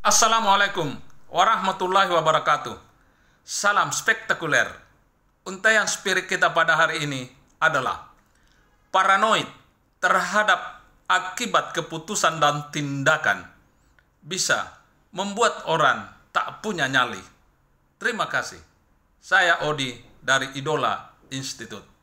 Assalamualaikum warahmatullahi wabarakatuh. Salam spektakuler. Untaian spirit kita pada hari ini adalah paranoid terhadap akibat keputusan dan tindakan bisa membuat orang tak punya nyali. Terima kasih. Saya Odi dari Idola Institute.